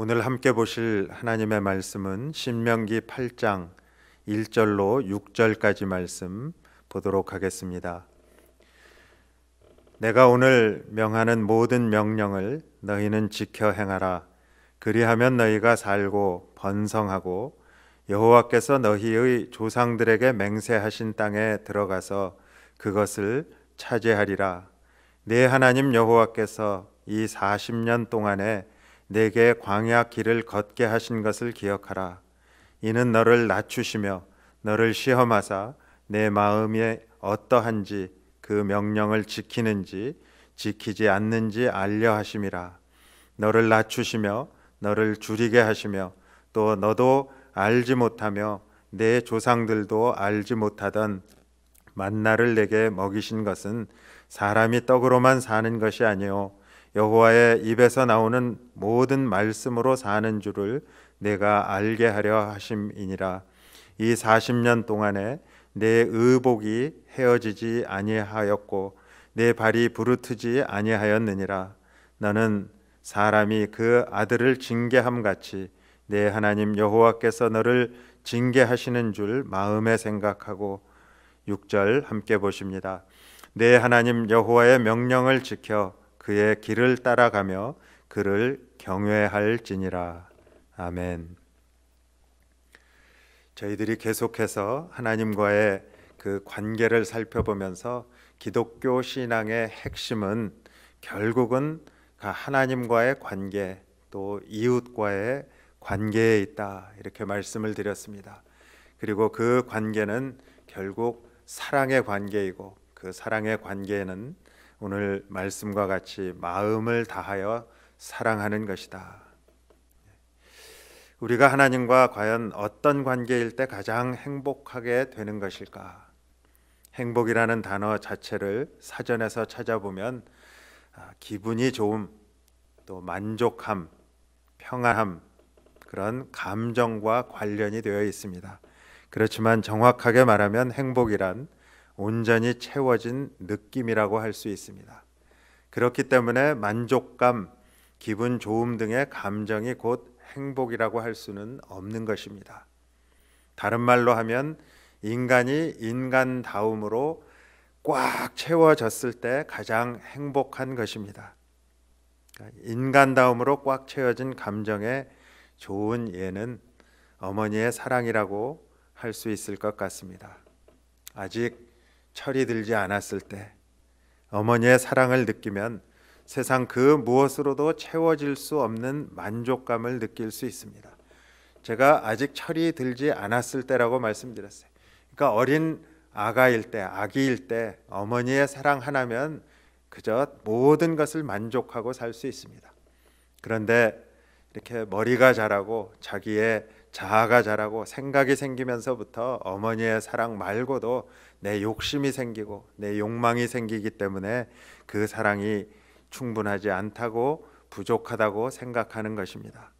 오늘 함께 보실 하나님의 말씀은 신명기 8장 1절로 6절까지 말씀 보도록 하겠습니다. 내가 오늘 명하는 모든 명령을 너희는 지켜 행하라. 그리하면 너희가 살고 번성하고 여호와께서 너희의 조상들에게 맹세하신 땅에 들어가서 그것을 차지하리라. 내 하나님 여호와께서 이 40년 동안에 내게 광야 길을 걷게 하신 것을 기억하라. 이는 너를 낮추시며 너를 시험하사 내 마음에 어떠한지 그 명령을 지키는지 지키지 않는지 알려 하심이라. 너를 낮추시며 너를 줄이게 하시며 또 너도 알지 못하며 내 조상들도 알지 못하던 만나를 내게 먹이신 것은 사람이 떡으로만 사는 것이 아니요 여호와의 입에서 나오는 모든 말씀으로 사는 줄을 내가 알게 하려 하심이니라 이 40년 동안에 내 의복이 헤어지지 아니하였고 내 발이 부르트지 아니하였느니라 너는 사람이 그 아들을 징계함 같이 내 하나님 여호와께서 너를 징계하시는 줄 마음에 생각하고 6절 함께 보십니다. 내 하나님 여호와의 명령을 지켜 그의 길을 따라가며 그를 경외할지니라. 아멘. 저희들이 계속해서 하나님과의 그 관계를 살펴보면서 기독교 신앙의 핵심은 결국은 그 하나님과의 관계 또 이웃과의 관계에 있다 이렇게 말씀을 드렸습니다. 그리고 그 관계는 결국 사랑의 관계이고 그 사랑의 관계에 오늘 말씀과 같이 마음을 다하여 사랑하는 것이다. 우리가 하나님과 과연 어떤 관계일 때 가장 행복하게 되는 것일까? 행복이라는 단어 자체를 사전에서 찾아보면 아, 기분이 좋음, 또 만족함, 평안함 그런 감정과 관련이 되어 있습니다. 그렇지만 정확하게 말하면 행복이란 온전히 채워진 느낌이라고 할 수 있습니다. 그렇기 때문에 만족감, 기분 좋음 등의 감정이 곧 행복이라고 할 수는 없는 것입니다. 다른 말로 하면 인간이 인간다움으로 꽉 채워졌을 때 가장 행복한 것입니다. 인간다움으로 꽉 채워진 감정의 좋은 예는 어머니의 사랑이라고 할 수 있을 것 같습니다. 아직 철이 들지 않았을 때 어머니의 사랑을 느끼면 세상 그 무엇으로도 채워질 수 없는 만족감을 느낄 수 있습니다. 제가 아직 철이 들지 않았을 때라고 말씀드렸어요. 그러니까 어린 아가일 때, 아기일 때 어머니의 사랑 하나면 그저 모든 것을 만족하고 살 수 있습니다. 그런데 이렇게 머리가 자라고 자기의 자아가 자라고 생각이 생기면서부터 어머니의 사랑 말고도 내 욕심이 생기고 내 욕망이 생기기 때문에 그 사랑이 충분하지 않다고 부족하다고 생각하는 것입니다.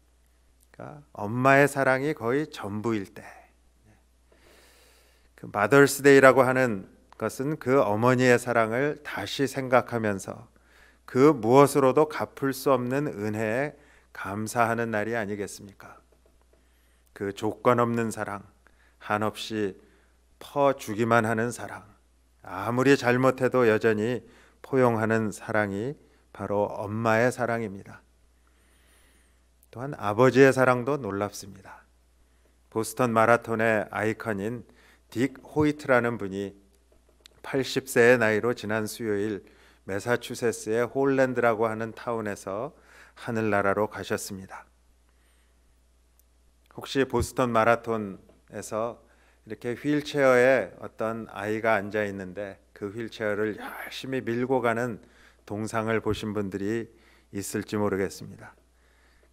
그러니까 엄마의 사랑이 거의 전부일 때. 그 마더스데이라고 하는 것은 그 어머니의 사랑을 다시 생각하면서 그 무엇으로도 갚을 수 없는 은혜에 감사하는 날이 아니겠습니까? 그 조건 없는 사랑, 한없이 퍼주기만 하는 사랑, 아무리 잘못해도 여전히 포용하는 사랑이 바로 엄마의 사랑입니다. 또한 아버지의 사랑도 놀랍습니다. 보스턴 마라톤의 아이컨인 딕 호이트라는 분이 80세의 나이로 지난 수요일 메사추세스의 홀랜드라고 하는 타운에서 하늘나라로 가셨습니다. 혹시 보스턴 마라톤에서 이렇게 휠체어에 어떤 아이가 앉아 있는데 그 휠체어를 열심히 밀고 가는 동상을 보신 분들이 있을지 모르겠습니다.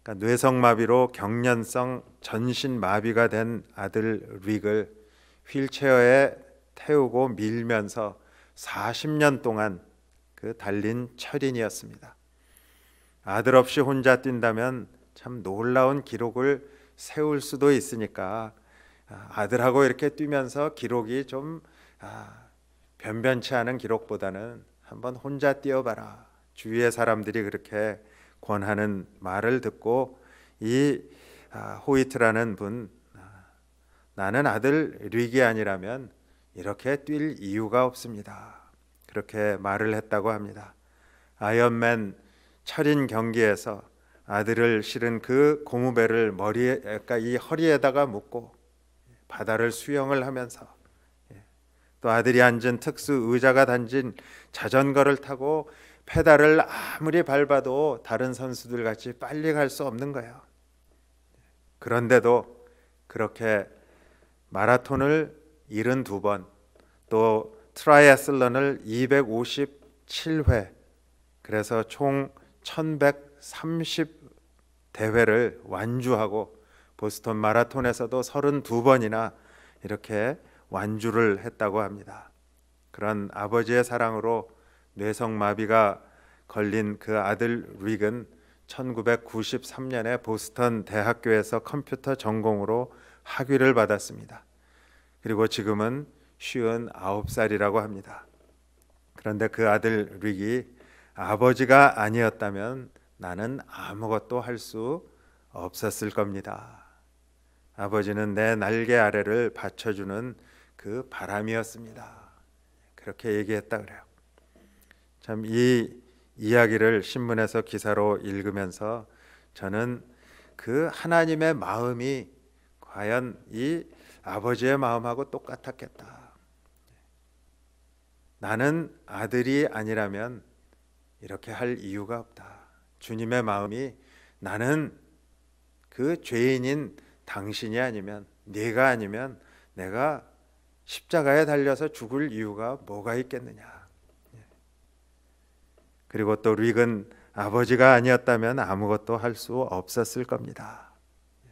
그러니까 뇌성마비로 경련성 전신마비가 된 아들 릭을 휠체어에 태우고 밀면서 40년 동안 그 달린 철인이었습니다. 아들 없이 혼자 뛴다면 참 놀라운 기록을 세울 수도 있으니까 아, 아들하고 이렇게 뛰면서 기록이 좀 아, 변변치 않은 기록보다는 한번 혼자 뛰어봐라. 주위의 사람들이 그렇게 권하는 말을 듣고 이 아, 호이트라는 분 아, 나는 아들 리기아니라면 이렇게 뛸 이유가 없습니다. 그렇게 말을 했다고 합니다. 아이언맨 철인 경기에서 아들을 실은 그 고무배를 머리에 그러니까 이 허리에다가 묶고 바다를 수영을 하면서 예, 또 아들이 앉은 특수 의자가 단진 자전거를 타고 페달을 아무리 밟아도 다른 선수들 같이 빨리 갈 수 없는 거예요. 그런데도 그렇게 마라톤을 72번 또 트라이애슬런을 257회 그래서 총1130 대회를 완주하고 보스턴 마라톤에서도 32번이나 이렇게 완주를 했다고 합니다. 그런 아버지의 사랑으로 뇌성마비가 걸린 그 아들 릭은 1993년에 보스턴 대학교에서 컴퓨터 전공으로 학위를 받았습니다. 그리고 지금은 쉬운 9살이라고 합니다. 그런데 그 아들 릭이 아버지가 아니었다면 나는 아무것도 할 수 없었을 겁니다. 아버지는 내 날개 아래를 받쳐주는 그 바람이었습니다. 그렇게 얘기했다 그래요. 참 이 이야기를 신문에서 기사로 읽으면서 저는 그 하나님의 마음이 과연 이 아버지의 마음하고 똑같았겠다. 나는 아들이 아니라면 이렇게 할 이유가 없다. 주님의 마음이 나는 그 죄인인 당신이 아니면 네가 아니면 내가 십자가에 달려서 죽을 이유가 뭐가 있겠느냐. 예. 그리고 또 릭은 아버지가 아니었다면 아무것도 할 수 없었을 겁니다. 예.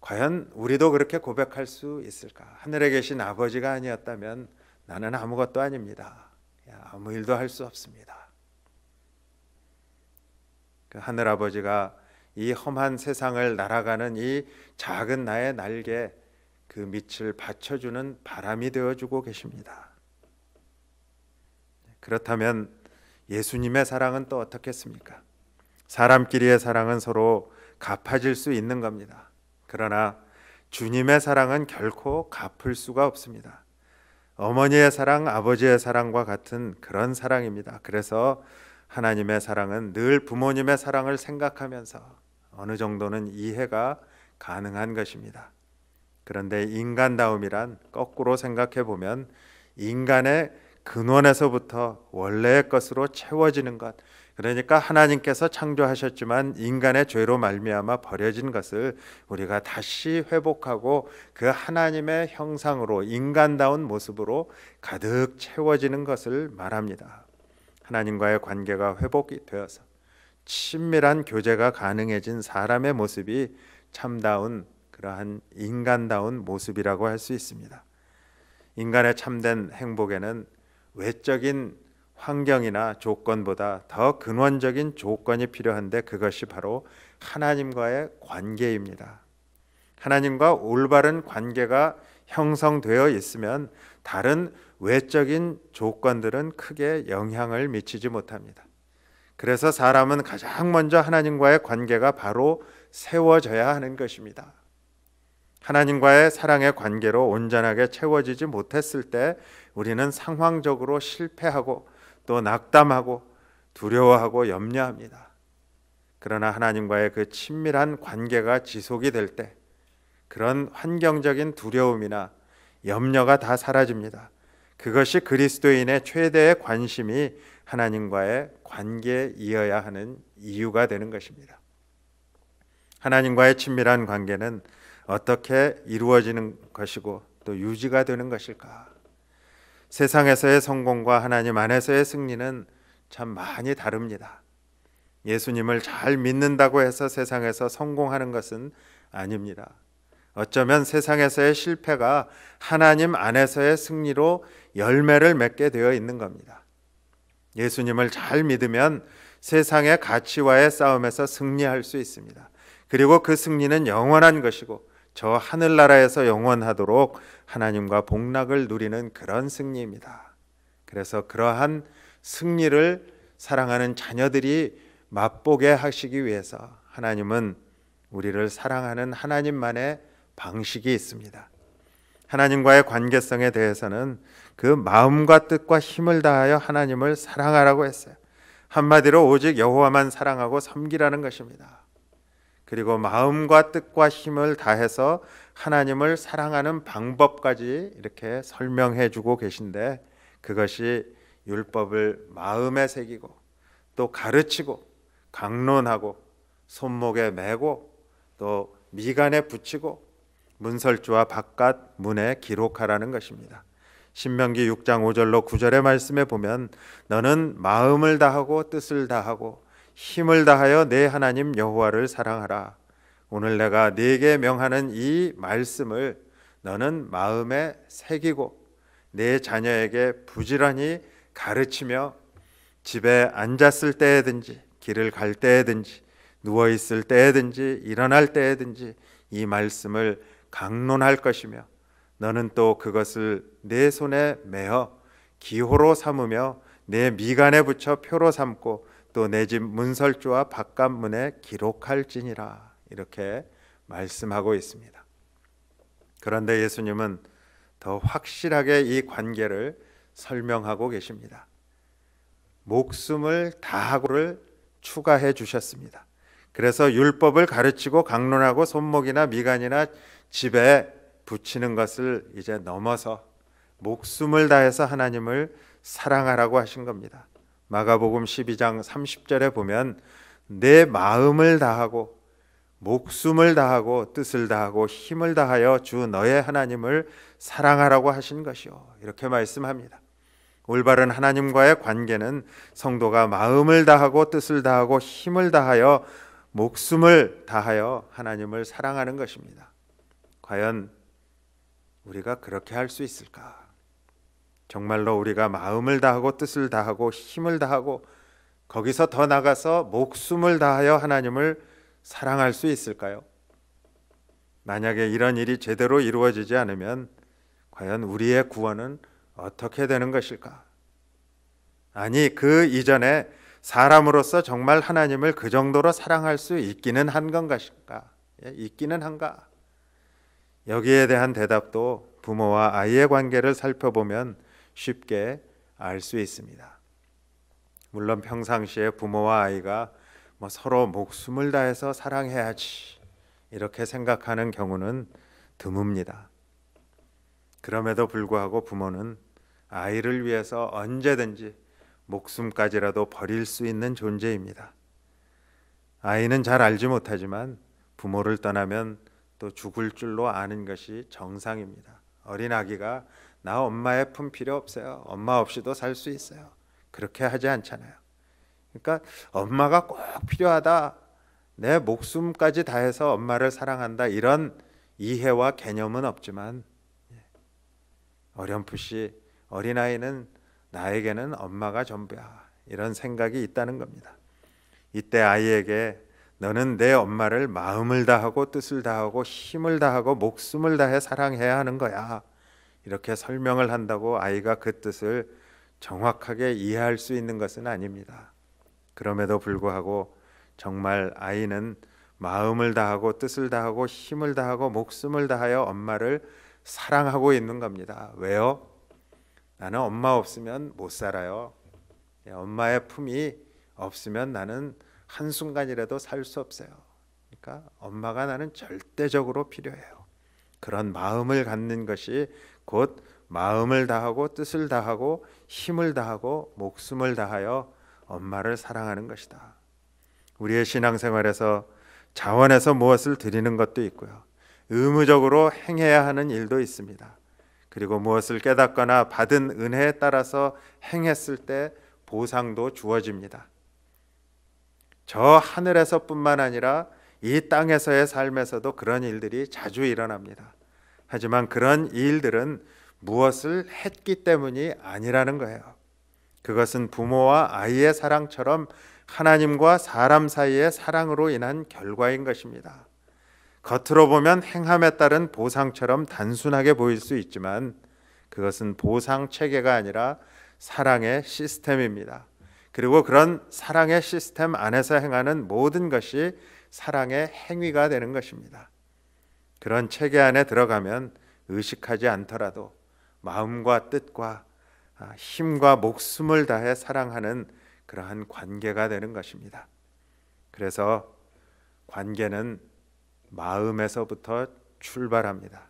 과연 우리도 그렇게 고백할 수 있을까? 하늘에 계신 아버지가 아니었다면 나는 아무것도 아닙니다. 아무 일도 할 수 없습니다. 그 하늘 아버지가 이 험한 세상을 날아가는 이 작은 나의 날개 그 밑을 받쳐주는 바람이 되어주고 계십니다. 그렇다면 예수님의 사랑은 또 어떻겠습니까? 사람끼리의 사랑은 서로 갚아질 수 있는 겁니다. 그러나 주님의 사랑은 결코 갚을 수가 없습니다. 어머니의 사랑, 아버지의 사랑과 같은 그런 사랑입니다. 그래서 하나님의 사랑은 늘 부모님의 사랑을 생각하면서 어느 정도는 이해가 가능한 것입니다. 그런데 인간다움이란 거꾸로 생각해 보면 인간의 근원에서부터 원래의 것으로 채워지는 것. 그러니까 하나님께서 창조하셨지만 인간의 죄로 말미암아 버려진 것을 우리가 다시 회복하고 그 하나님의 형상으로 인간다운 모습으로 가득 채워지는 것을 말합니다. 하나님과의 관계가 회복이 되어서 친밀한 교제가 가능해진 사람의 모습이 참다운 그러한 인간다운 모습이라고 할 수 있습니다. 인간의 참된 행복에는 외적인 환경이나 조건보다 더 근원적인 조건이 필요한데 그것이 바로 하나님과의 관계입니다. 하나님과 올바른 관계가 형성되어 있으면 다른 외적인 조건들은 크게 영향을 미치지 못합니다. 그래서 사람은 가장 먼저 하나님과의 관계가 바로 세워져야 하는 것입니다. 하나님과의 사랑의 관계로 온전하게 채워지지 못했을 때 우리는 상황적으로 실패하고 또 낙담하고 두려워하고 염려합니다. 그러나 하나님과의 그 친밀한 관계가 지속이 될 때 그런 환경적인 두려움이나 염려가 다 사라집니다. 그것이 그리스도인의 최대의 관심이 하나님과의 관계이어야 하는 이유가 되는 것입니다. 하나님과의 친밀한 관계는 어떻게 이루어지는 것이고 또 유지가 되는 것일까? 세상에서의 성공과 하나님 안에서의 승리는 참 많이 다릅니다. 예수님을 잘 믿는다고 해서 세상에서 성공하는 것은 아닙니다. 어쩌면 세상에서의 실패가 하나님 안에서의 승리로 열매를 맺게 되어 있는 겁니다. 예수님을 잘 믿으면 세상의 가치와의 싸움에서 승리할 수 있습니다. 그리고 그 승리는 영원한 것이고 저 하늘나라에서 영원하도록 하나님과 복락을 누리는 그런 승리입니다. 그래서 그러한 승리를 사랑하는 자녀들이 맛보게 하시기 위해서 하나님은 우리를 사랑하는 하나님만의 방식이 있습니다. 하나님과의 관계성에 대해서는 그 마음과 뜻과 힘을 다하여 하나님을 사랑하라고 했어요. 한마디로 오직 여호와만 사랑하고 섬기라는 것입니다. 그리고 마음과 뜻과 힘을 다해서 하나님을 사랑하는 방법까지 이렇게 설명해 주고 계신데 그것이 율법을 마음에 새기고 또 가르치고 강론하고 손목에 매고 또 미간에 붙이고 문설주와 바깥 문에 기록하라는 것입니다. 신명기 6장 5절로 9절의 말씀에 보면 너는 마음을 다하고 뜻을 다하고 힘을 다하여 내 하나님 여호와를 사랑하라. 오늘 내가 네게 명하는 이 말씀을 너는 마음에 새기고 내 자녀에게 부지런히 가르치며 집에 앉았을 때든지 길을 갈 때든지 누워 있을 때든지 일어날 때든지 이 말씀을 강론할 것이며 너는 또 그것을 내 손에 매어 기호로 삼으며 내 미간에 붙여 표로 삼고 또 내 집 문설주와 바깥문에 기록할지니라 이렇게 말씀하고 있습니다. 그런데 예수님은 더 확실하게 이 관계를 설명하고 계십니다. 목숨을 다하고를 추가해 주셨습니다. 그래서 율법을 가르치고 강론하고 손목이나 미간이나 집에 붙이는 것을 이제 넘어서 목숨을 다해서 하나님을 사랑하라고 하신 겁니다. 마가복음 12장 30절에 보면 내 마음을 다하고 목숨을 다하고 뜻을 다하고 힘을 다하여 주 너의 하나님을 사랑하라고 하신 것이요. 이렇게 말씀합니다. 올바른 하나님과의 관계는 성도가 마음을 다하고 뜻을 다하고 힘을 다하여 목숨을 다하여 하나님을 사랑하는 것입니다. 과연 우리가 그렇게 할 수 있을까? 정말로 우리가 마음을 다하고 뜻을 다하고 힘을 다하고 거기서 더 나가서 목숨을 다하여 하나님을 사랑할 수 있을까요? 만약에 이런 일이 제대로 이루어지지 않으면 과연 우리의 구원은 어떻게 되는 것일까? 아니, 그 이전에 사람으로서 정말 하나님을 그 정도로 사랑할 수 있기는 한 건가신가? 예, 있기는 한가? 여기에 대한 대답도 부모와 아이의 관계를 살펴보면 쉽게 알 수 있습니다. 물론 평상시에 부모와 아이가 뭐 서로 목숨을 다해서 사랑해야지 이렇게 생각하는 경우는 드뭅니다. 그럼에도 불구하고 부모는 아이를 위해서 언제든지 목숨까지라도 버릴 수 있는 존재입니다. 아이는 잘 알지 못하지만 부모를 떠나면 또 죽을 줄로 아는 것이 정상입니다. 어린 아기가 나 엄마의 품 필요 없어요. 엄마 없이도 살 수 있어요. 그렇게 하지 않잖아요. 그러니까 엄마가 꼭 필요하다. 내 목숨까지 다해서 엄마를 사랑한다. 이런 이해와 개념은 없지만 예. 어렴풋이 어린아이는 나에게는 엄마가 전부야. 이런 생각이 있다는 겁니다. 이때 아이에게 너는 내 엄마를 마음을 다하고 뜻을 다하고 힘을 다하고 목숨을 다해 사랑해야 하는 거야. 이렇게 설명을 한다고 아이가 그 뜻을 정확하게 이해할 수 있는 것은 아닙니다. 그럼에도 불구하고 정말 아이는 마음을 다하고 뜻을 다하고 힘을 다하고 목숨을 다하여 엄마를 사랑하고 있는 겁니다. 왜요? 나는 엄마 없으면 못 살아요. 엄마의 품이 없으면 나는 한 순간이라도 살 수 없어요. 그러니까 엄마가 나는 절대적으로 필요해요. 그런 마음을 갖는 것이 곧 마음을 다하고 뜻을 다하고 힘을 다하고 목숨을 다하여 엄마를 사랑하는 것이다. 우리의 신앙생활에서 자원해서 무엇을 드리는 것도 있고요. 의무적으로 행해야 하는 일도 있습니다. 그리고 무엇을 깨닫거나 받은 은혜에 따라서 행했을 때 보상도 주어집니다. 저 하늘에서뿐만 아니라 이 땅에서의 삶에서도 그런 일들이 자주 일어납니다. 하지만 그런 일들은 무엇을 했기 때문이 아니라는 거예요. 그것은 부모와 아이의 사랑처럼 하나님과 사람 사이의 사랑으로 인한 결과인 것입니다. 겉으로 보면 행함에 따른 보상처럼 단순하게 보일 수 있지만 그것은 보상 체계가 아니라 사랑의 시스템입니다. 그리고 그런 사랑의 시스템 안에서 행하는 모든 것이 사랑의 행위가 되는 것입니다. 그런 체계 안에 들어가면 의식하지 않더라도 마음과 뜻과 아, 힘과 목숨을 다해 사랑하는 그러한 관계가 되는 것입니다. 그래서 관계는 마음에서부터 출발합니다.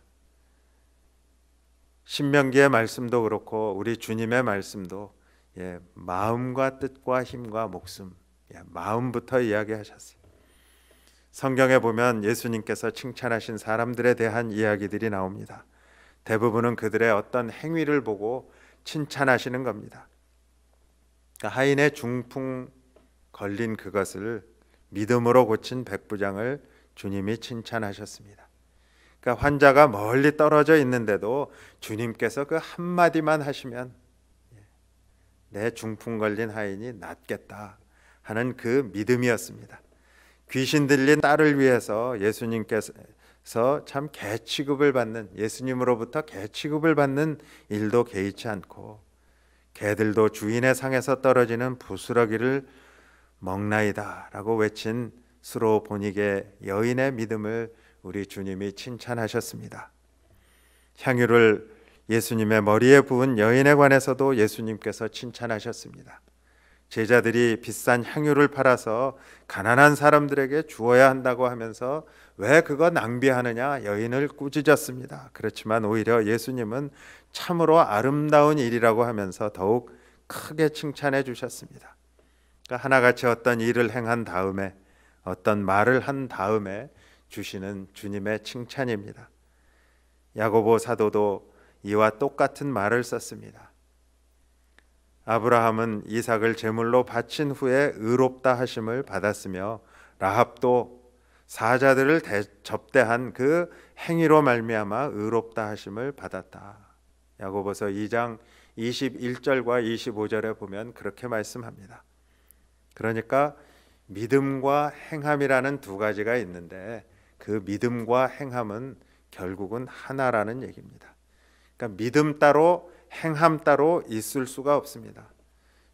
신명기의 말씀도 그렇고 우리 주님의 말씀도 예, 마음과 뜻과 힘과 목숨, 예, 마음부터 이야기하셨어요. 성경에 보면 예수님께서 칭찬하신 사람들에 대한 이야기들이 나옵니다. 대부분은 그들의 어떤 행위를 보고 칭찬하시는 겁니다. 그러니까 하인의 중풍 걸린 그것을 믿음으로 고친 백부장을 주님이 칭찬하셨습니다. 그러니까 환자가 멀리 떨어져 있는데도 주님께서 그 한마디만 하시면 예, 내 중풍 걸린 하인이 낫겠다 하는 그 믿음이었습니다. 귀신 들린 딸을 위해서 예수님께서 참 개취급을 받는 예수님으로부터 개취급을 받는 일도 개의치 않고 개들도 주인의 상에서 떨어지는 부스러기를 먹나이다라고 외친 스스로 본익의 여인의 믿음을 우리 주님이 칭찬하셨습니다. 향유를 예수님의 머리에 부은 여인에 관해서도 예수님께서 칭찬하셨습니다. 제자들이 비싼 향유를 팔아서 가난한 사람들에게 주어야 한다고 하면서 왜 그거 낭비하느냐 여인을 꾸짖었습니다. 그렇지만 오히려 예수님은 참으로 아름다운 일이라고 하면서 더욱 크게 칭찬해 주셨습니다. 그러니까 하나같이 어떤 일을 행한 다음에 어떤 말을 한 다음에 주시는 주님의 칭찬입니다. 야고보 사도도 이와 똑같은 말을 썼습니다. 아브라함은 이삭을 제물로 바친 후에 의롭다 하심을 받았으며 라합도 사자들을 대, 접대한 그 행위로 말미암아 의롭다 하심을 받았다. 야고보서 2장 21절과 25절에 보면 그렇게 말씀합니다. 그러니까 믿음과 행함이라는 두 가지가 있는데 그 믿음과 행함은 결국은 하나라는 얘기입니다. 그러니까 믿음 따로 행함 따로 있을 수가 없습니다.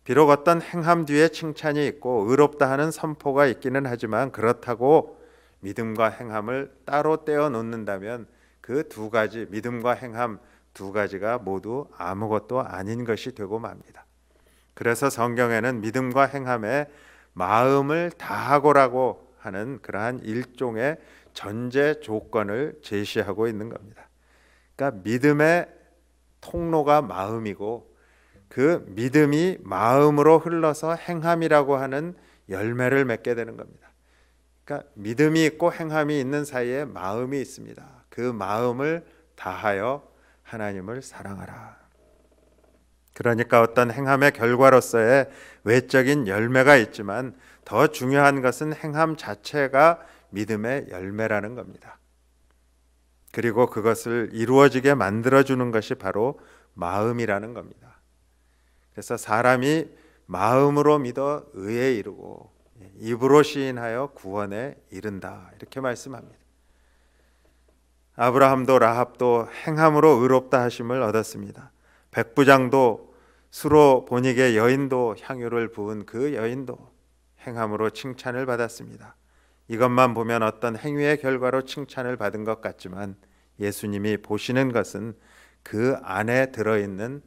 비록 어떤 행함 뒤에 칭찬이 있고 의롭다 하는 선포가 있기는 하지만 그렇다고 믿음과 행함을 따로 떼어 놓는다면 그 두 가지 믿음과 행함 두 가지가 모두 아무것도 아닌 것이 되고 맙니다. 그래서 성경에는 믿음과 행함에 마음을 다하고라고 하는 그러한 일종의 전제 조건을 제시하고 있는 겁니다. 그러니까 믿음의 통로가 마음이고 그 믿음이 마음으로 흘러서 행함이라고 하는 열매를 맺게 되는 겁니다. 그러니까 믿음이 있고 행함이 있는 사이에 마음이 있습니다. 그 마음을 다하여 하나님을 사랑하라. 그러니까 어떤 행함의 결과로서의 외적인 열매가 있지만 더 중요한 것은 행함 자체가 믿음의 열매라는 겁니다. 그리고 그것을 이루어지게 만들어주는 것이 바로 마음이라는 겁니다. 그래서 사람이 마음으로 믿어 의에 이르고 예, 입으로 시인하여 구원에 이른다. 이렇게 말씀합니다. 아브라함도 라합도 행함으로 의롭다 하심을 얻었습니다. 백부장도 수로 본익의 여인도 향유를 부은 그 여인도 행함으로 칭찬을 받았습니다. 이것만 보면 어떤 행위의 결과로 칭찬을 받은 것 같지만 예수님이 보시는 것은 그 안에 들어있는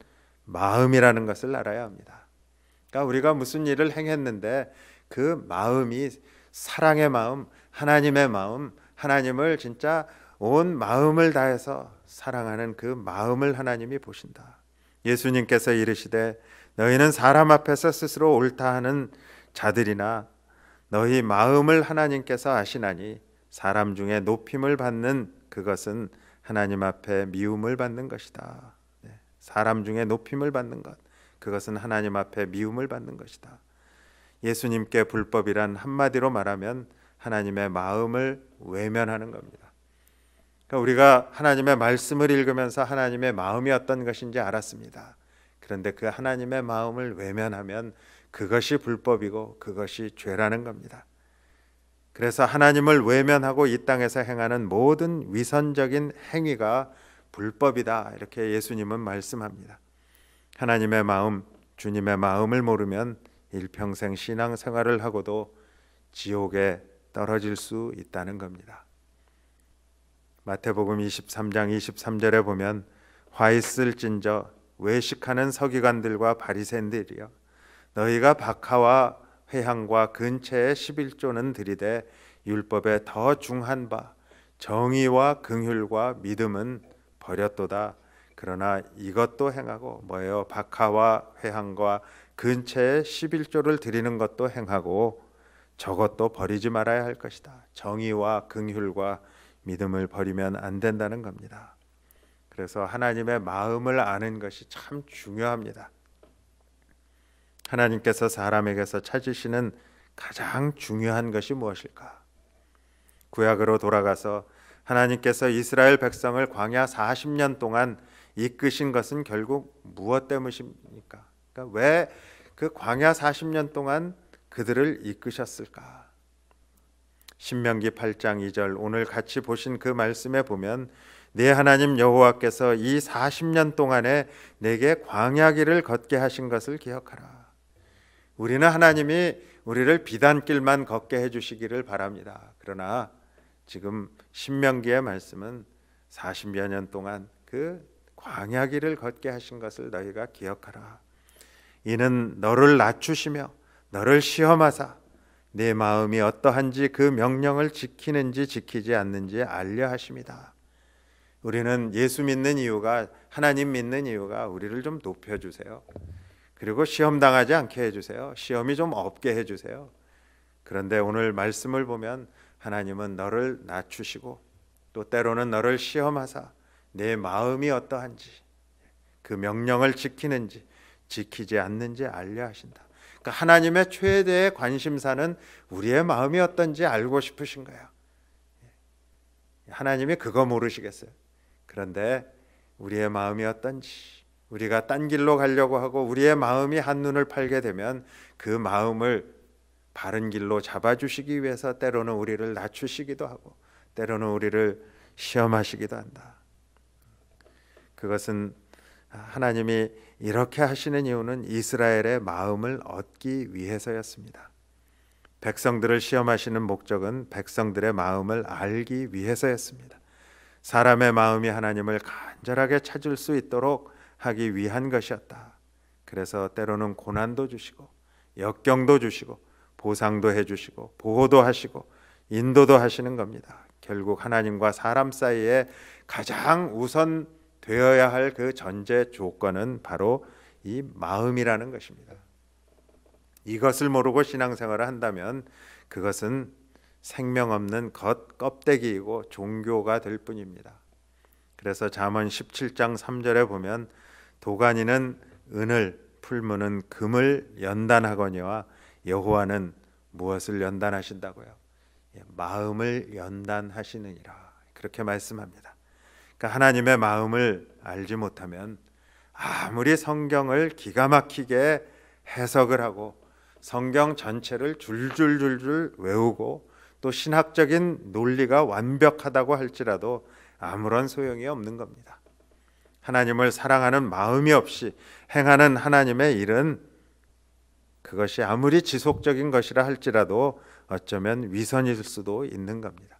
마음이라는 것을 알아야 합니다. 그러니까 우리가 무슨 일을 행했는데 그 마음이 사랑의 마음, 하나님의 마음, 하나님을 진짜 온 마음을 다해서 사랑하는 그 마음을 하나님이 보신다. 예수님께서 이르시되 너희는 사람 앞에서 스스로 옳다 하는 자들이나 너희 마음을 하나님께서 아시나니 사람 중에 높임을 받는 그것은 하나님 앞에 미움을 받는 것이다. 네. 사람 중에 높임을 받는 것 그것은 하나님 앞에 미움을 받는 것이다. 예수님께 불법이란 한마디로 말하면 하나님의 마음을 외면하는 겁니다. 그러니까 우리가 하나님의 말씀을 읽으면서 하나님의 마음이 어떤 것인지 알았습니다. 그런데 그 하나님의 마음을 외면하면 그것이 불법이고 그것이 죄라는 겁니다. 그래서 하나님을 외면하고 이 땅에서 행하는 모든 위선적인 행위가 불법이다. 이렇게 예수님은 말씀합니다. 하나님의 마음, 주님의 마음을 모르면 일평생 신앙 생활을 하고도 지옥에 떨어질 수 있다는 겁니다. 마태복음 23장 23절에 보면 화 있을진저 외식하는 서기관들과 바리새인들이여 너희가 박하와 회향과 근처에 11조는 들이되 율법에 더 중한 바 정의와 긍휼과 믿음은 버렸도다 그러나 이것도 행하고 뭐예요 박하와 회향과 근처에 11조를 드리는 것도 행하고 저것도 버리지 말아야 할 것이다 정의와 긍휼과 믿음을 버리면 안 된다는 겁니다. 그래서 하나님의 마음을 아는 것이 참 중요합니다. 하나님께서 사람에게서 찾으시는 가장 중요한 것이 무엇일까? 구약으로 돌아가서 하나님께서 이스라엘 백성을 광야 40년 동안 이끄신 것은 결국 무엇 때문입니까? 그러니까 왜 그 광야 40년 동안 그들을 이끄셨을까? 신명기 8장 2절 오늘 같이 보신 그 말씀에 보면 내 하나님 여호와께서 이 40년 동안에 내게 광야길을 걷게 하신 것을 기억하라. 우리는 하나님이 우리를 비단길만 걷게 해 주시기를 바랍니다. 그러나 지금 신명기의 말씀은 40여 년 동안 그 광야길을 걷게 하신 것을 너희가 기억하라. 이는 너를 낮추시며 너를 시험하사 내 마음이 어떠한지 그 명령을 지키는지 지키지 않는지 알려 하십니다. 우리는 예수 믿는 이유가 하나님 믿는 이유가 우리를 좀 높여 주세요. 그리고 시험 당하지 않게 해 주세요. 시험이 좀 없게 해 주세요. 그런데 오늘 말씀을 보면 하나님은 너를 낮추시고 또 때로는 너를 시험하사 내 마음이 어떠한지 그 명령을 지키는지 지키지 않는지 알려 하신다. 그 하나님의 최대의 관심사는 우리의 마음이 어떤지 알고 싶으신 거예요. 하나님이 그거 모르시겠어요. 그런데 우리의 마음이 어떤지 우리가 딴 길로 가려고 하고 우리의 마음이 한눈을 팔게 되면 그 마음을 바른 길로 잡아주시기 위해서 때로는 우리를 낮추시기도 하고 때로는 우리를 시험하시기도 한다. 그것은 하나님이 이렇게 하시는 이유는 이스라엘의 마음을 얻기 위해서였습니다. 백성들을 시험하시는 목적은 백성들의 마음을 알기 위해서였습니다. 사람의 마음이 하나님을 간절하게 찾을 수 있도록 하기 위한 것이었다. 그래서 때로는 고난도 주시고 역경도 주시고 보상도 해 주시고 보호도 하시고 인도도 하시는 겁니다. 결국 하나님과 사람 사이에 가장 우선 되어야 할 그 전제 조건은 바로 이 마음이라는 것입니다. 이것을 모르고 신앙생활을 한다면 그것은 생명 없는 겉 껍데기이고 종교가 될 뿐입니다. 그래서 잠언 17장 3절에 보면 도가니는 은을 풀무는 금을 연단하거니와 여호와는 무엇을 연단하신다고요? 예, 마음을 연단하시느니라 그렇게 말씀합니다. 그러니까 하나님의 마음을 알지 못하면 아무리 성경을 기가 막히게 해석을 하고 성경 전체를 줄줄줄줄 외우고 또 신학적인 논리가 완벽하다고 할지라도 아무런 소용이 없는 겁니다. 하나님을 사랑하는 마음이 없이 행하는 하나님의 일은 그것이 아무리 지속적인 것이라 할지라도 어쩌면 위선일 수도 있는 겁니다.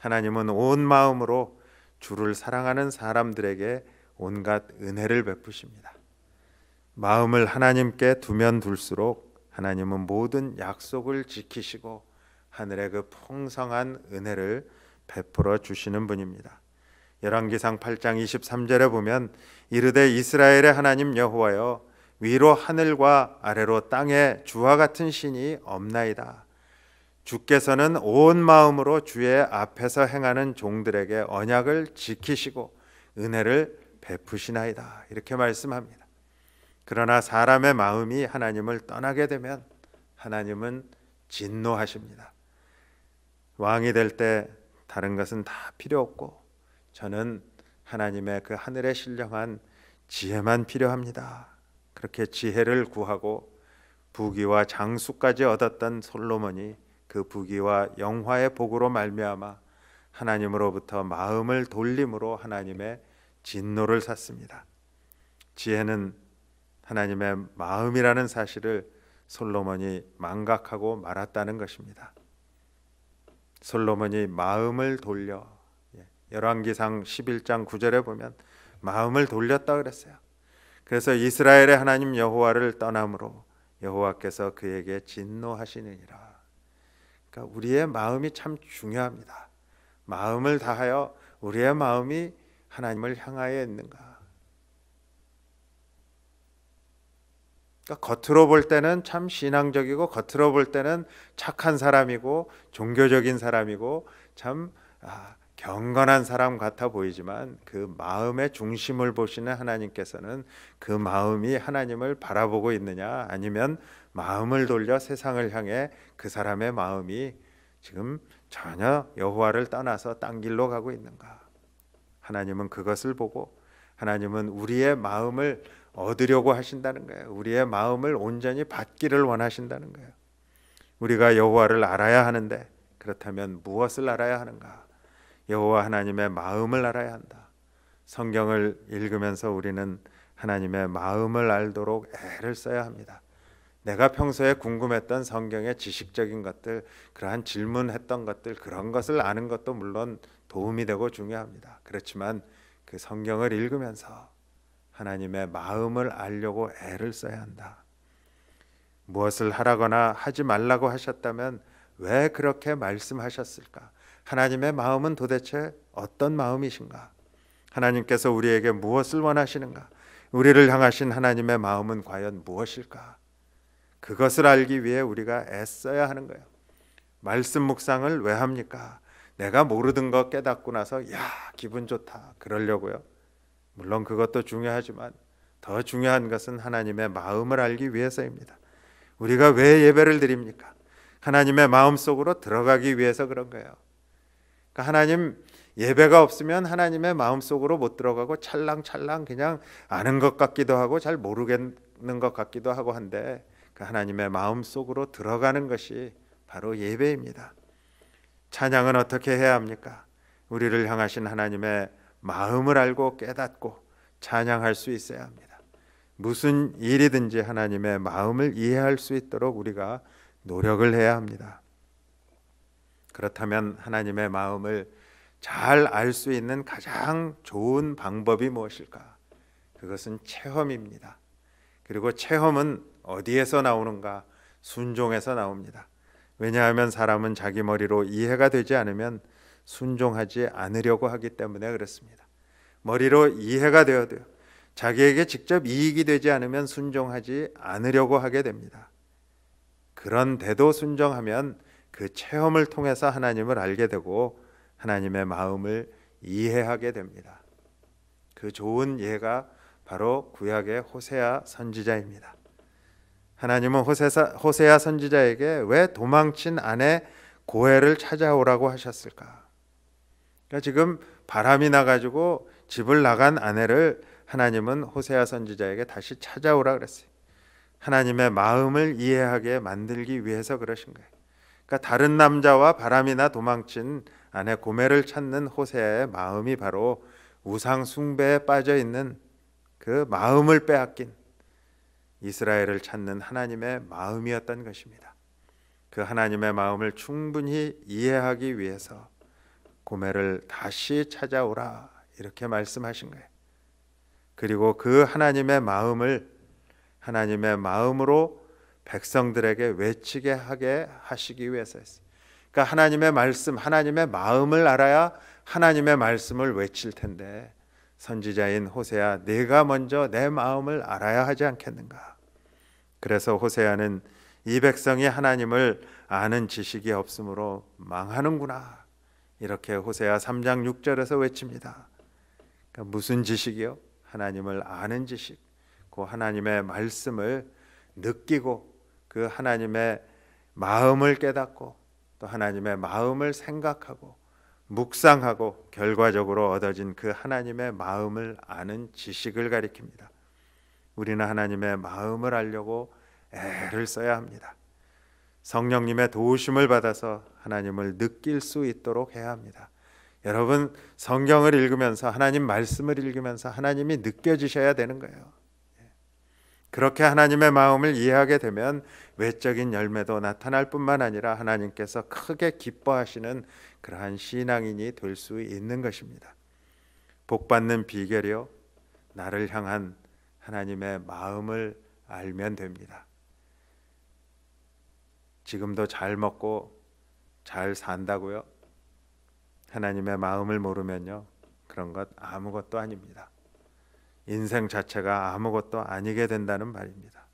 하나님은 온 마음으로 주를 사랑하는 사람들에게 온갖 은혜를 베푸십니다. 마음을 하나님께 두면 둘수록 하나님은 모든 약속을 지키시고 하늘의 그 풍성한 은혜를 베풀어 주시는 분입니다. 열왕기상 8장 23절에 보면 이르되 이스라엘의 하나님 여호와여 위로 하늘과 아래로 땅에 주와 같은 신이 없나이다. 주께서는 온 마음으로 주의 앞에서 행하는 종들에게 언약을 지키시고 은혜를 베푸시나이다. 이렇게 말씀합니다. 그러나 사람의 마음이 하나님을 떠나게 되면 하나님은 진노하십니다. 왕이 될 때 다른 것은 다 필요 없고 저는 하나님의 그 하늘에 신령한 지혜만 필요합니다. 그렇게 지혜를 구하고 부귀와 장수까지 얻었던 솔로몬이 그 부귀와 영화의 복으로 말미암아 하나님으로부터 마음을 돌림으로 하나님의 진노를 샀습니다. 지혜는 하나님의 마음이라는 사실을 솔로몬이 망각하고 말았다는 것입니다. 솔로몬이 마음을 돌려 예, 열왕기상 11장 9절에 보면 마음을 돌렸다 그랬어요. 그래서 이스라엘의 하나님 여호와를 떠남으로 여호와께서 그에게 진노하시느니라. 그러니까 우리의 마음이 참 중요합니다. 마음을 다하여 우리의 마음이 하나님을 향하여 있는가. 그러니까 겉으로 볼 때는 참 신앙적이고 겉으로 볼 때는 착한 사람이고 종교적인 사람이고 참 아, 경건한 사람 같아 보이지만 그 마음의 중심을 보시는 하나님께서는 그 마음이 하나님을 바라보고 있느냐 아니면 마음을 돌려 세상을 향해 그 사람의 마음이 지금 전혀 여호와를 떠나서 딴 길로 가고 있는가? 하나님은 그것을 보고 하나님은 우리의 마음을 얻으려고 하신다는 거예요. 우리의 마음을 온전히 받기를 원하신다는 거예요. 우리가 여호와를 알아야 하는데 그렇다면 무엇을 알아야 하는가? 여호와 하나님의 마음을 알아야 한다. 성경을 읽으면서 우리는 하나님의 마음을 알도록 애를 써야 합니다. 내가 평소에 궁금했던 성경의 지식적인 것들, 그러한 질문했던 것들, 그런 것을 아는 것도 물론 도움이 되고 중요합니다. 그렇지만 그 성경을 읽으면서 하나님의 마음을 알려고 애를 써야 한다. 무엇을 하라거나 하지 말라고 하셨다면 왜 그렇게 말씀하셨을까? 하나님의 마음은 도대체 어떤 마음이신가? 하나님께서 우리에게 무엇을 원하시는가? 우리를 향하신 하나님의 마음은 과연 무엇일까? 그것을 알기 위해 우리가 애써야 하는 거예요. 말씀 묵상을 왜 합니까? 내가 모르던 거 깨닫고 나서 야 기분 좋다 그러려고요. 물론 그것도 중요하지만 더 중요한 것은 하나님의 마음을 알기 위해서입니다. 우리가 왜 예배를 드립니까? 하나님의 마음 속으로 들어가기 위해서 그런 거예요. 그러니까 하나님 예배가 없으면 하나님의 마음 속으로 못 들어가고 찰랑찰랑 그냥 아는 것 같기도 하고 잘 모르겠는 것 같기도 하고 한데 그 하나님의 마음 속으로 들어가는 것이 바로 예배입니다. 찬양은 어떻게 해야 합니까? 우리를 향하신 하나님의 마음을 알고 깨닫고 찬양할 수 있어야 합니다. 무슨 일이든지 하나님의 마음을 이해할 수 있도록 우리가 노력을 해야 합니다. 그렇다면 하나님의 마음을 잘 알 수 있는 가장 좋은 방법이 무엇일까? 그것은 체험입니다. 그리고 체험은 어디에서 나오는가? 순종에서 나옵니다. 왜냐하면 사람은 자기 머리로 이해가 되지 않으면 순종하지 않으려고 하기 때문에 그렇습니다. 머리로 이해가 되어도 자기에게 직접 이익이 되지 않으면 순종하지 않으려고 하게 됩니다. 그런데도 순종하면 그 체험을 통해서 하나님을 알게 되고 하나님의 마음을 이해하게 됩니다. 그 좋은 예가 바로 구약의 호세아 선지자입니다. 하나님은 호세사, 호세아 선지자에게 왜 도망친 아내 고해를 찾아오라고 하셨을까? 그러니까 지금 바람이 나가지고 집을 나간 아내를 하나님은 호세아 선지자에게 다시 찾아오라 그랬어요. 하나님의 마음을 이해하게 만들기 위해서 그러신 거예요. 그러니까 다른 남자와 바람이나 도망친 아내 고메를 찾는 호세아의 마음이 바로 우상 숭배에 빠져 있는 그 마음을 빼앗긴 이스라엘을 찾는 하나님의 마음이었던 것입니다. 그 하나님의 마음을 충분히 이해하기 위해서 고멜을 다시 찾아오라 이렇게 말씀하신 거예요. 그리고 그 하나님의 마음을 하나님의 마음으로 백성들에게 외치게 하게 하시기 위해서였어요. 그러니까 하나님의 말씀, 하나님의 마음을 알아야 하나님의 말씀을 외칠 텐데 선지자인 호세야 내가 먼저 내 마음을 알아야 하지 않겠는가? 그래서 호세아는 이 백성이 하나님을 아는 지식이 없으므로 망하는구나. 이렇게 호세아 3장 6절에서 외칩니다. 그러니까 무슨 지식이요? 하나님을 아는 지식. 그 하나님의 말씀을 느끼고 그 하나님의 마음을 깨닫고 또 하나님의 마음을 생각하고 묵상하고 결과적으로 얻어진 그 하나님의 마음을 아는 지식을 가리킵니다. 우리는 하나님의 마음을 알려고 애를 써야 합니다. 성령님의 도우심을 받아서 하나님을 느낄 수 있도록 해야 합니다. 여러분 성경을 읽으면서 하나님 말씀을 읽으면서 하나님이 느껴지셔야 되는 거예요. 그렇게 하나님의 마음을 이해하게 되면 외적인 열매도 나타날 뿐만 아니라 하나님께서 크게 기뻐하시는 그러한 신앙인이 될 수 있는 것입니다. 복받는 비결이요 나를 향한 하나님의 마음을 알면 됩니다. 지금도 잘 먹고 잘 산다고요? 하나님의 마음을 모르면요. 그런 것 아무것도 아닙니다. 인생 자체가 아무것도 아니게 된다는 말입니다.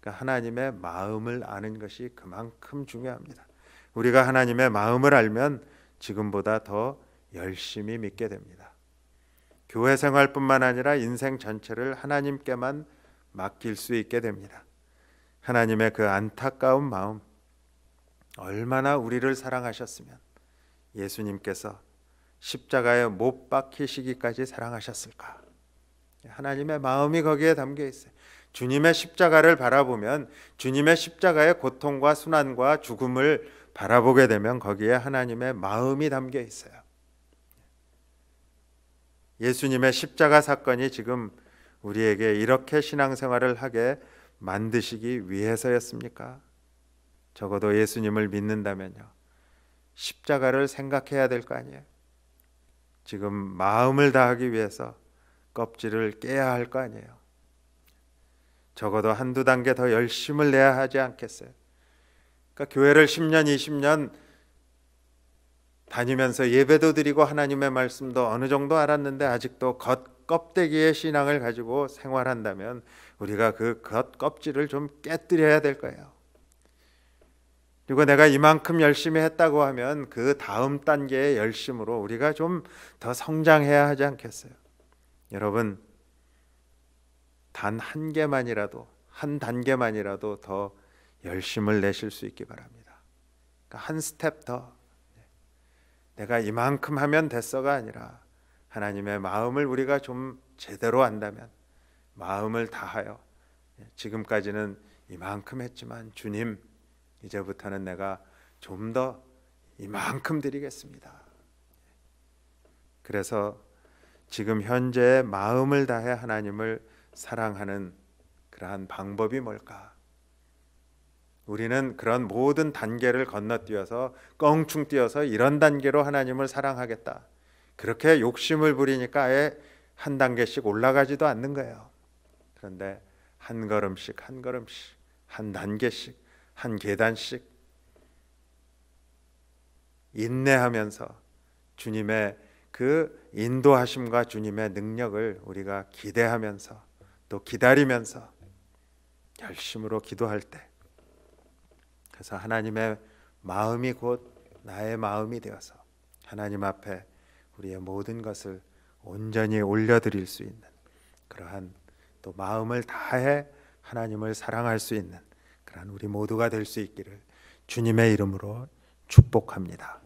그러니까 하나님의 마음을 아는 것이 그만큼 중요합니다. 우리가 하나님의 마음을 알면 지금보다 더 열심히 믿게 됩니다. 교회 생활뿐만 아니라 인생 전체를 하나님께만 맡길 수 있게 됩니다. 하나님의 그 안타까운 마음, 얼마나 우리를 사랑하셨으면 예수님께서 십자가에 못 박히시기까지 사랑하셨을까. 하나님의 마음이 거기에 담겨 있어요. 주님의 십자가를 바라보면 주님의 십자가의 고통과 순환과 죽음을 바라보게 되면 거기에 하나님의 마음이 담겨 있어요. 예수님의 십자가 사건이 지금 우리에게 이렇게 신앙생활을 하게 만드시기 위해서였습니까? 적어도 예수님을 믿는다면요. 십자가를 생각해야 될 거 아니에요. 지금 마음을 다하기 위해서 껍질을 깨야 할 거 아니에요. 적어도 한두 단계 더 열심을 내야 하지 않겠어요. 그러니까 교회를 10년, 20년 다니면서 예배도 드리고 하나님의 말씀도 어느 정도 알았는데 아직도 겉 껍데기의 신앙을 가지고 생활한다면 우리가 그겉 껍질을 좀 깨뜨려야 될 거예요. 그리고 내가 이만큼 열심히 했다고 하면 그 다음 단계의 열심으로 우리가 좀 더 성장해야 하지 않겠어요? 여러분, 단 한 개만이라도, 한 단계만이라도 더 열심을 내실 수 있기 바랍니다. 그러니까 한 스텝 더, 내가 이만큼 하면 됐어가 아니라 하나님의 마음을 우리가 좀 제대로 안다면 마음을 다하여 예, 지금까지는 이만큼 했지만 주님 이제부터는 내가 좀 더 이만큼 드리겠습니다. 그래서 지금 현재 의 마음을 다해 하나님을 사랑하는 그러한 방법이 뭘까? 우리는 그런 모든 단계를 건너뛰어서 껑충 뛰어서 이런 단계로 하나님을 사랑하겠다. 그렇게 욕심을 부리니까 아예 한 단계씩 올라가지도 않는 거예요. 그런데 한 걸음씩 한 걸음씩 한 단계씩 한 계단씩 인내하면서 주님의 그 인도하심과 주님의 능력을 우리가 기대하면서 또 기다리면서 열심으로 기도할 때 그래서 하나님의 마음이 곧 나의 마음이 되어서 하나님 앞에 우리의 모든 것을 온전히 올려드릴 수 있는 그러한 또 마음을 다해 하나님을 사랑할 수 있는 그러한 우리 모두가 될 수 있기를 주님의 이름으로 축복합니다.